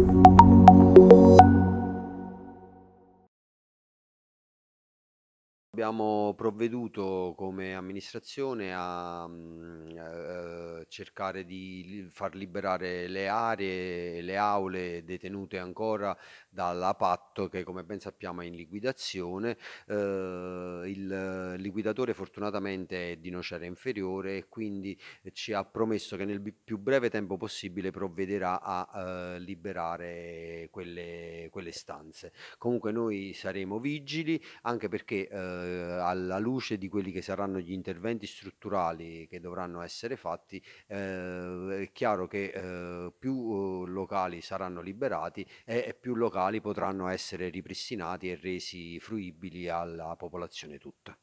you abbiamo provveduto come amministrazione a mm, eh, cercare di far liberare le aree, le aule detenute ancora dalla Patto che come ben sappiamo è in liquidazione. Eh, il liquidatore fortunatamente è di Nocera Inferiore e quindi ci ha promesso che nel più breve tempo possibile provvederà a eh, liberare quelle, quelle stanze. Comunque noi saremo vigili anche perché eh, eh, alla luce di quelli che saranno gli interventi strutturali che dovranno essere fatti, eh, è chiaro che eh, più locali saranno liberati e più locali potranno essere ripristinati e resi fruibili alla popolazione tutta.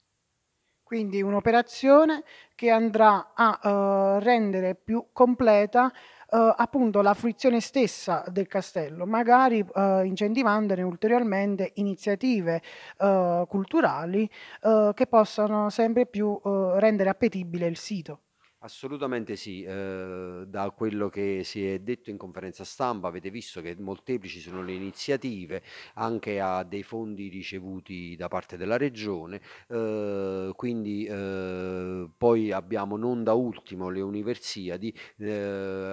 Quindi un'operazione che andrà a eh, rendere più completa eh, appunto la fruizione stessa del castello, magari eh, incentivandone ulteriormente iniziative eh, culturali eh, che possano sempre più eh, rendere appetibile il sito. Assolutamente sì, eh, da quello che si è detto in conferenza stampa avete visto che molteplici sono le iniziative anche a dei fondi ricevuti da parte della regione, eh, quindi eh, poi abbiamo non da ultimo le universiadi eh,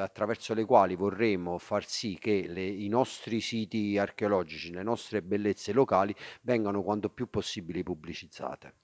attraverso le quali vorremmo far sì che le, i nostri siti archeologici, le nostre bellezze locali vengano quanto più possibile pubblicizzate.